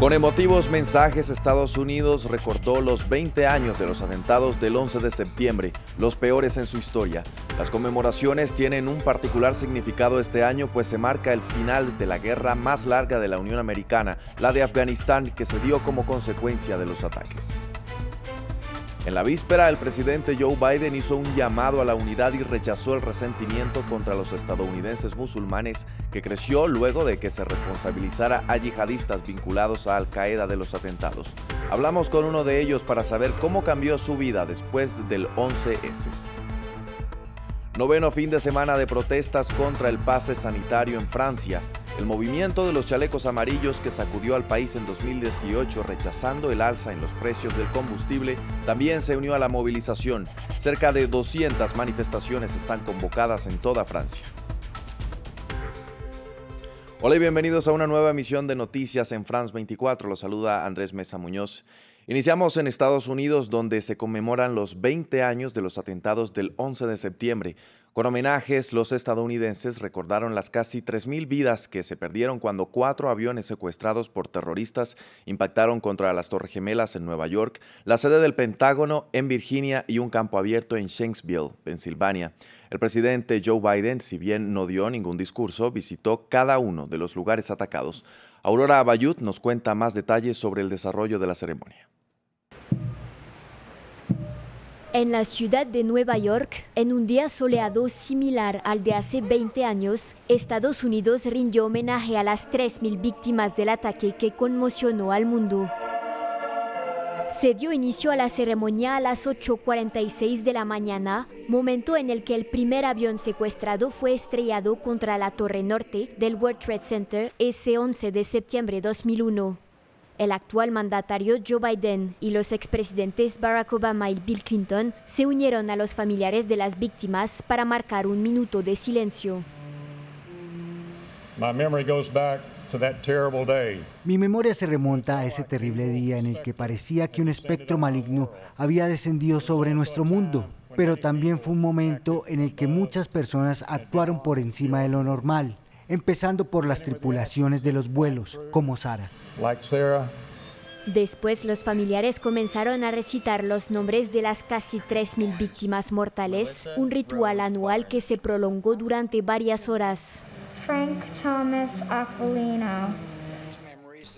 Con emotivos mensajes, Estados Unidos recortó los 20 años de los atentados del 11 de septiembre, los peores en su historia. Las conmemoraciones tienen un particular significado este año, pues se marca el final de la guerra más larga de la Unión Americana, la de Afganistán, que se dio como consecuencia de los ataques. En la víspera, el presidente Joe Biden hizo un llamado a la unidad y rechazó el resentimiento contra los estadounidenses musulmanes que creció luego de que se responsabilizara a yihadistas vinculados a Al Qaeda de los atentados. Hablamos con uno de ellos para saber cómo cambió su vida después del 11S. Noveno fin de semana de protestas contra el pase sanitario en Francia. El movimiento de los chalecos amarillos que sacudió al país en 2018 rechazando el alza en los precios del combustible también se unió a la movilización. Cerca de 200 manifestaciones están convocadas en toda Francia. Hola y bienvenidos a una nueva emisión de Noticias en France 24. Los saluda Andrés Mesa Muñoz. Iniciamos en Estados Unidos donde se conmemoran los 20 años de los atentados del 11 de septiembre. Con homenajes, los estadounidenses recordaron las casi 3.000 vidas que se perdieron cuando cuatro aviones secuestrados por terroristas impactaron contra las Torres Gemelas en Nueva York, la sede del Pentágono en Virginia y un campo abierto en Shanksville, Pensilvania. El presidente Joe Biden, si bien no dio ningún discurso, visitó cada uno de los lugares atacados. Aurora Abayud nos cuenta más detalles sobre el desarrollo de la ceremonia. En la ciudad de Nueva York, en un día soleado similar al de hace 20 años, Estados Unidos rindió homenaje a las 3.000 víctimas del ataque que conmocionó al mundo. Se dio inicio a la ceremonia a las 8.46 de la mañana, momento en el que el primer avión secuestrado fue estrellado contra la torre norte del World Trade Center ese 11 de septiembre de 2001 el actual mandatario Joe Biden y los expresidentes Barack Obama y Bill Clinton se unieron a los familiares de las víctimas para marcar un minuto de silencio. Mi memoria se remonta a ese terrible día en el que parecía que un espectro maligno había descendido sobre nuestro mundo, pero también fue un momento en el que muchas personas actuaron por encima de lo normal, empezando por las tripulaciones de los vuelos, como Sara. Después los familiares comenzaron a recitar los nombres de las casi 3.000 víctimas mortales, un ritual anual que se prolongó durante varias horas. Frank Thomas Aquilino.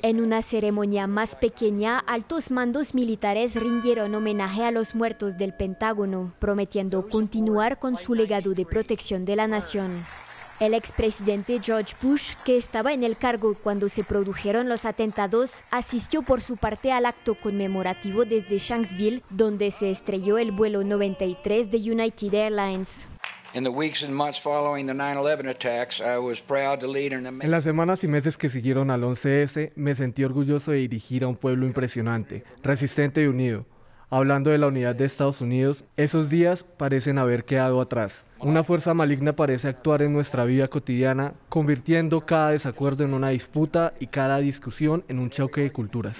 En una ceremonia más pequeña, altos mandos militares rindieron homenaje a los muertos del Pentágono, prometiendo continuar con su legado de protección de la nación. El expresidente George Bush, que estaba en el cargo cuando se produjeron los atentados, asistió por su parte al acto conmemorativo desde Shanksville, donde se estrelló el vuelo 93 de United Airlines. En las semanas y meses que siguieron al 11S, me sentí orgulloso de dirigir a un pueblo impresionante, resistente y unido hablando de la unidad de Estados Unidos, esos días parecen haber quedado atrás. Una fuerza maligna parece actuar en nuestra vida cotidiana, convirtiendo cada desacuerdo en una disputa y cada discusión en un choque de culturas.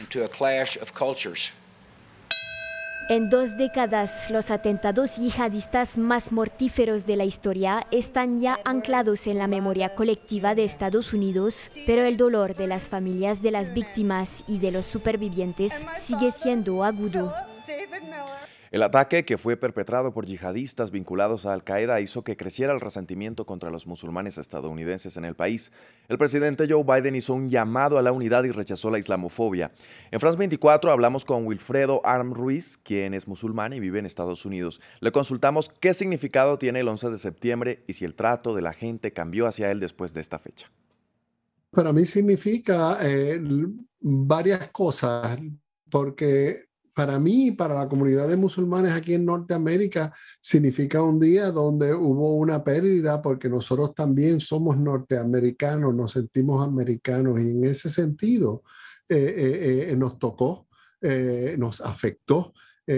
En dos décadas, los atentados yihadistas más mortíferos de la historia están ya anclados en la memoria colectiva de Estados Unidos, pero el dolor de las familias de las víctimas y de los supervivientes sigue siendo agudo. El ataque, que fue perpetrado por yihadistas vinculados a Al-Qaeda, hizo que creciera el resentimiento contra los musulmanes estadounidenses en el país. El presidente Joe Biden hizo un llamado a la unidad y rechazó la islamofobia. En France 24 hablamos con Wilfredo Arm Ruiz, quien es musulmán y vive en Estados Unidos. Le consultamos qué significado tiene el 11 de septiembre y si el trato de la gente cambió hacia él después de esta fecha. Para mí significa eh, varias cosas, porque para mí para la comunidad de musulmanes aquí en Norteamérica significa un día donde hubo una pérdida porque nosotros también somos norteamericanos, nos sentimos americanos y en ese sentido eh, eh, eh, nos tocó, nos afectó.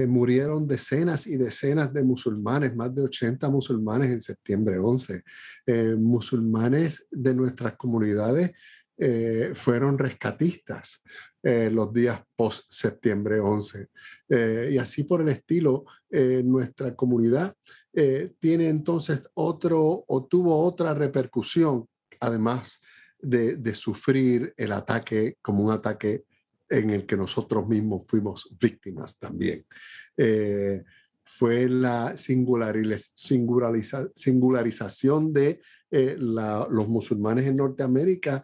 murieron decenas y decenas de musulmanes, más de 80 musulmanes en septiembre 11, musulmanes de nuestras comunidades fueron rescatistas, eh, los días post septiembre 11. Eh, y así por el estilo, eh, nuestra comunidad tiene entonces otro o tuvo otra repercusión, además de, sufrir el ataque como un ataque en el que nosotros mismos fuimos víctimas también fue la singularización de los musulmanes en Norteamérica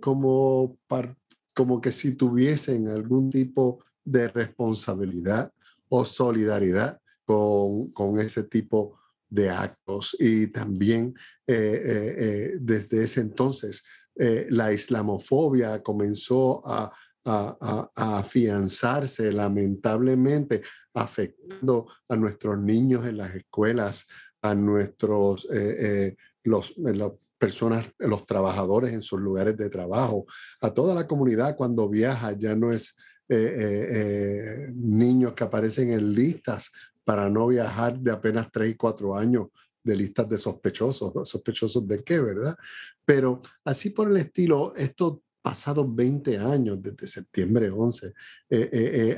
como parte como que si tuviesen algún tipo de responsabilidad o solidaridad con, ese tipo de actos. Y también eh, eh, eh, desde ese entonces la islamofobia comenzó a, afianzarse lamentablemente, afectando a nuestros niños en las escuelas, a nuestros... los, personas, los trabajadores en sus lugares de trabajo, a toda la comunidad cuando viaja, ya no es eh, eh, eh, niños que aparecen en listas para no viajar de apenas 3 y 4 años de listas de sospechosos, sospechosos de qué, ¿verdad? Pero así por el estilo, estos pasados 20 años, desde septiembre 11,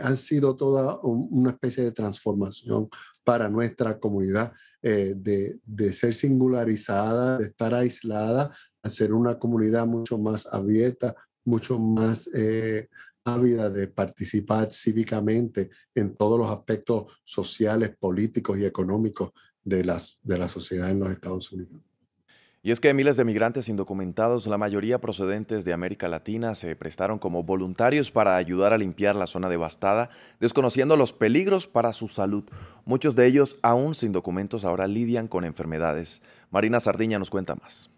han sido toda una especie de transformación para nuestra comunidad eh, de, ser singularizada, de estar aislada, a ser una comunidad mucho más abierta, mucho más eh, ávida de participar cívicamente en todos los aspectos sociales, políticos y económicos de, las, de la sociedad en los Estados Unidos. Y es que miles de migrantes indocumentados, la mayoría procedentes de América Latina, se prestaron como voluntarios para ayudar a limpiar la zona devastada, desconociendo los peligros para su salud. Muchos de ellos, aún sin documentos, ahora lidian con enfermedades. Marina Sardiña nos cuenta más.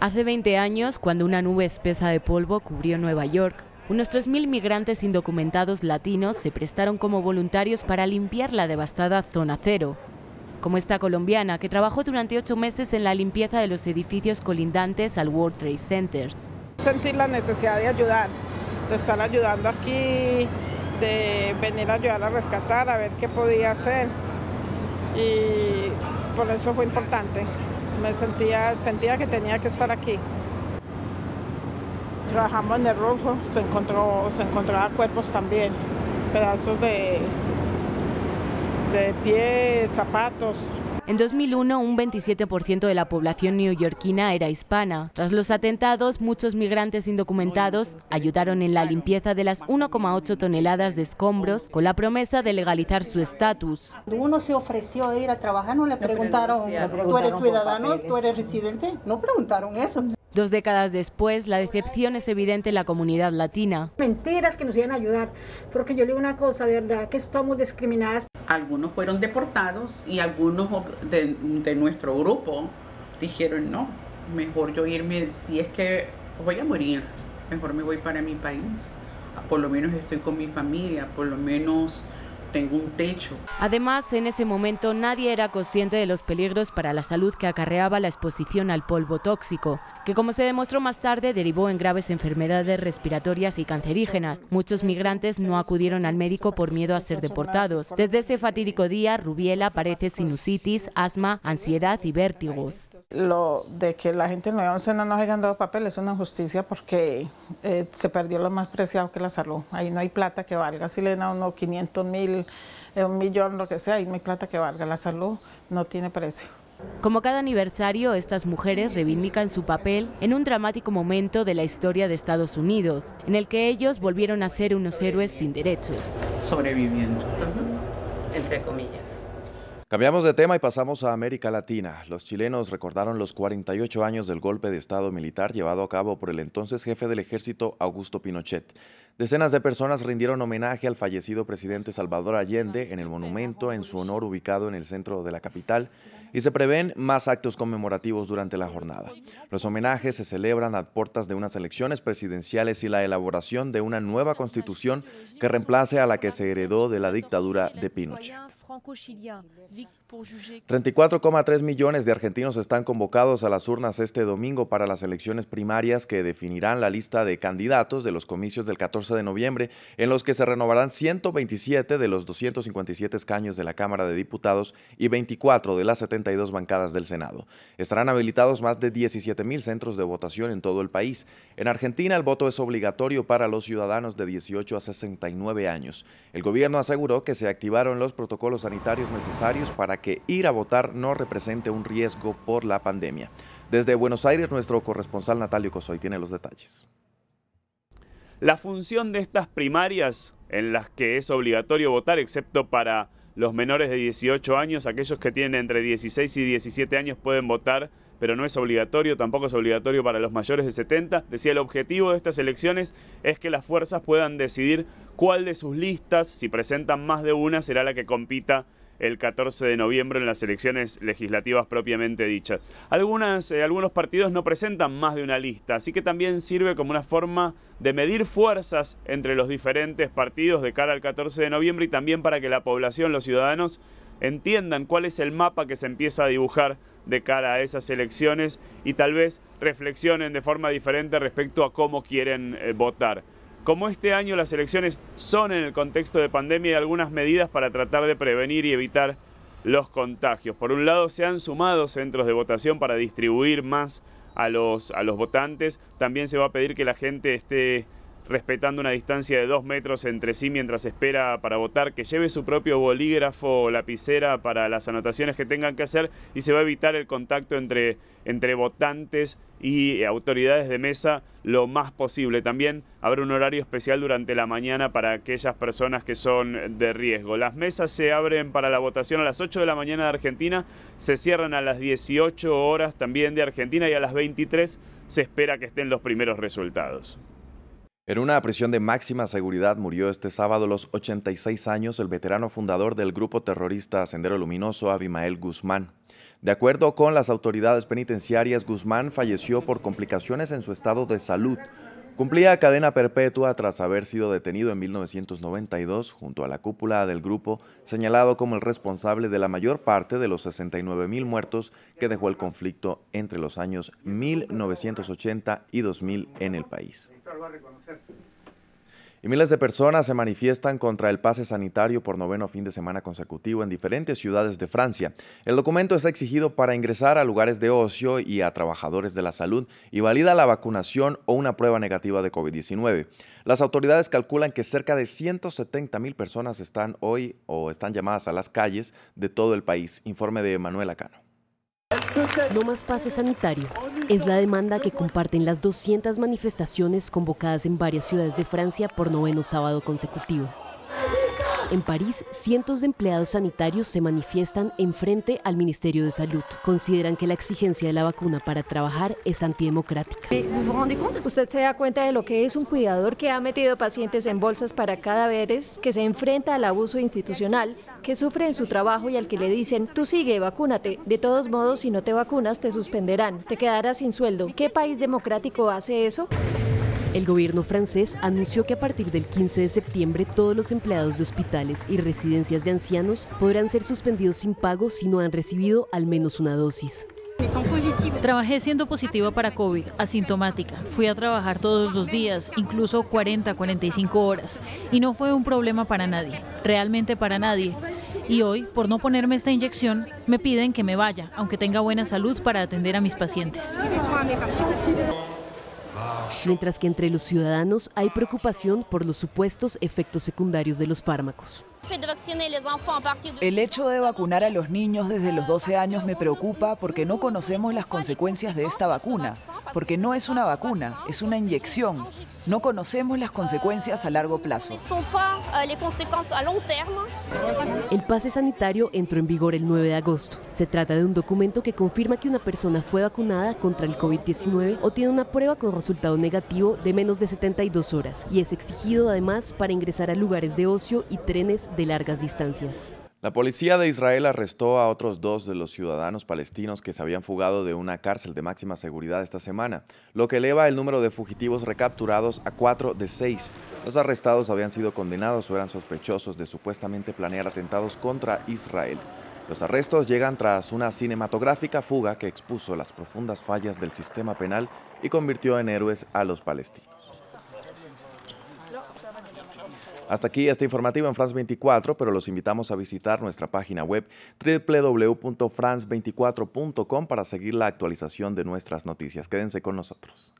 Hace 20 años, cuando una nube espesa de polvo cubrió Nueva York, unos 3.000 migrantes indocumentados latinos se prestaron como voluntarios para limpiar la devastada Zona Cero, como esta colombiana que trabajó durante ocho meses en la limpieza de los edificios colindantes al World Trade Center. Sentir la necesidad de ayudar, de estar ayudando aquí, de venir a ayudar a rescatar, a ver qué podía hacer. Y por eso fue importante. Me sentía, sentía que tenía que estar aquí. Trabajamos en el rojo, se encontró, se encontraba cuerpos también, pedazos de, pie, zapatos. En 2001, un 27% de la población neoyorquina era hispana. Tras los atentados, muchos migrantes indocumentados ayudaron en la limpieza de las 1,8 toneladas de escombros con la promesa de legalizar su estatus. Uno se ofreció a ir a trabajar, no le preguntaron, ¿tú eres ciudadano? ¿Tú eres residente? No preguntaron eso. Dos décadas después, la decepción es evidente en la comunidad latina. Mentiras que nos iban a ayudar, porque yo le digo una cosa, ¿verdad? Que estamos discriminadas algunos fueron deportados y algunos de, nuestro grupo dijeron, no, mejor yo irme, si es que voy a morir, mejor me voy para mi país, por lo menos estoy con mi familia, por lo menos tengo un techo. Además, en ese momento nadie era consciente de los peligros para la salud que acarreaba la exposición al polvo tóxico, que como se demostró más tarde derivó en graves enfermedades respiratorias y cancerígenas. Muchos migrantes no acudieron al médico por miedo a ser deportados. Desde ese fatídico día, Rubiela aparece sinusitis, asma, ansiedad y vértigos. Lo de que la gente en 911 no nos hayan dado papel es una injusticia porque eh, se perdió lo más preciado que la salud. Ahí no hay plata que valga. Si le dan a uno 500 mil, eh, un millón, lo que sea, ahí no hay plata que valga. La salud no tiene precio. Como cada aniversario, estas mujeres reivindican su papel en un dramático momento de la historia de Estados Unidos, en el que ellos volvieron a ser unos héroes sin derechos. Sobreviviendo, entre comillas. Cambiamos de tema y pasamos a América Latina. Los chilenos recordaron los 48 años del golpe de Estado militar llevado a cabo por el entonces jefe del ejército Augusto Pinochet. Decenas de personas rindieron homenaje al fallecido presidente Salvador Allende en el monumento en su honor ubicado en el centro de la capital y se prevén más actos conmemorativos durante la jornada. Los homenajes se celebran a puertas de unas elecciones presidenciales y la elaboración de una nueva constitución que reemplace a la que se heredó de la dictadura de Pinochet. 34,3 millones de argentinos están convocados a las urnas este domingo para las elecciones primarias que definirán la lista de candidatos de los comicios del 14 de noviembre, en los que se renovarán 127 de los 257 escaños de la Cámara de Diputados y 24 de las 72 bancadas del Senado. Estarán habilitados más de 17 mil centros de votación en todo el país. En Argentina, el voto es obligatorio para los ciudadanos de 18 a 69 años. El gobierno aseguró que se activaron los protocolos sanitarios necesarios para que ir a votar no represente un riesgo por la pandemia. Desde Buenos Aires, nuestro corresponsal Natalio Cosoy tiene los detalles. La función de estas primarias, en las que es obligatorio votar, excepto para los menores de 18 años, aquellos que tienen entre 16 y 17 años pueden votar pero no es obligatorio, tampoco es obligatorio para los mayores de 70. Decía, el objetivo de estas elecciones es que las fuerzas puedan decidir cuál de sus listas, si presentan más de una, será la que compita el 14 de noviembre en las elecciones legislativas propiamente dichas. Algunas, eh, algunos partidos no presentan más de una lista, así que también sirve como una forma de medir fuerzas entre los diferentes partidos de cara al 14 de noviembre y también para que la población, los ciudadanos, entiendan cuál es el mapa que se empieza a dibujar de cara a esas elecciones y tal vez reflexionen de forma diferente respecto a cómo quieren eh, votar. Como este año las elecciones son en el contexto de pandemia y algunas medidas para tratar de prevenir y evitar los contagios. Por un lado se han sumado centros de votación para distribuir más a los, a los votantes. También se va a pedir que la gente esté respetando una distancia de dos metros entre sí mientras espera para votar, que lleve su propio bolígrafo o lapicera para las anotaciones que tengan que hacer y se va a evitar el contacto entre, entre votantes y autoridades de mesa lo más posible. También habrá un horario especial durante la mañana para aquellas personas que son de riesgo. Las mesas se abren para la votación a las 8 de la mañana de Argentina, se cierran a las 18 horas también de Argentina y a las 23 se espera que estén los primeros resultados. En una prisión de máxima seguridad murió este sábado a los 86 años el veterano fundador del grupo terrorista Sendero Luminoso, Abimael Guzmán. De acuerdo con las autoridades penitenciarias, Guzmán falleció por complicaciones en su estado de salud Cumplía cadena perpetua tras haber sido detenido en 1992 junto a la cúpula del grupo, señalado como el responsable de la mayor parte de los 69.000 muertos que dejó el conflicto entre los años 1980 y 2000 en el país. Y miles de personas se manifiestan contra el pase sanitario por noveno fin de semana consecutivo en diferentes ciudades de Francia. El documento está exigido para ingresar a lugares de ocio y a trabajadores de la salud y valida la vacunación o una prueba negativa de COVID-19. Las autoridades calculan que cerca de 170 mil personas están hoy o están llamadas a las calles de todo el país. Informe de Manuel Acano. No más pase sanitario. Es la demanda que comparten las 200 manifestaciones convocadas en varias ciudades de Francia por noveno sábado consecutivo. En París, cientos de empleados sanitarios se manifiestan en frente al Ministerio de Salud. Consideran que la exigencia de la vacuna para trabajar es antidemocrática. Eh, ¿Usted se da cuenta de lo que es un cuidador que ha metido pacientes en bolsas para cadáveres, que se enfrenta al abuso institucional, que sufre en su trabajo y al que le dicen, tú sigue, vacúnate. De todos modos, si no te vacunas, te suspenderán, te quedarás sin sueldo. ¿Qué país democrático hace eso? El gobierno francés anunció que a partir del 15 de septiembre todos los empleados de hospitales y residencias de ancianos podrán ser suspendidos sin pago si no han recibido al menos una dosis. Trabajé siendo positiva para COVID, asintomática. Fui a trabajar todos los días, incluso 40, 45 horas. Y no fue un problema para nadie, realmente para nadie. Y hoy, por no ponerme esta inyección, me piden que me vaya, aunque tenga buena salud para atender a mis pacientes mientras que entre los ciudadanos hay preocupación por los supuestos efectos secundarios de los fármacos. El hecho de vacunar a los niños desde los 12 años me preocupa porque no conocemos las consecuencias de esta vacuna, porque no es una vacuna, es una inyección. No conocemos las consecuencias a largo plazo. Euh, el pase sanitario entró en vigor el 9 de agosto. Se trata de un documento que confirma que una persona fue vacunada contra el COVID-19 o tiene una prueba con resultado negativo de menos de 72 horas y es exigido además para ingresar a lugares de ocio y trenes de largas distancias. La policía de Israel arrestó a otros dos de los ciudadanos palestinos que se habían fugado de una cárcel de máxima seguridad esta semana, lo que eleva el número de fugitivos recapturados a cuatro de seis. Los arrestados habían sido condenados o eran sospechosos de supuestamente planear atentados contra Israel. Los arrestos llegan tras una cinematográfica fuga que expuso las profundas fallas del sistema penal y convirtió en héroes a los palestinos. Hasta aquí esta informativa en France 24, pero los invitamos a visitar nuestra página web www.france24.com para seguir la actualización de nuestras noticias. Quédense con nosotros.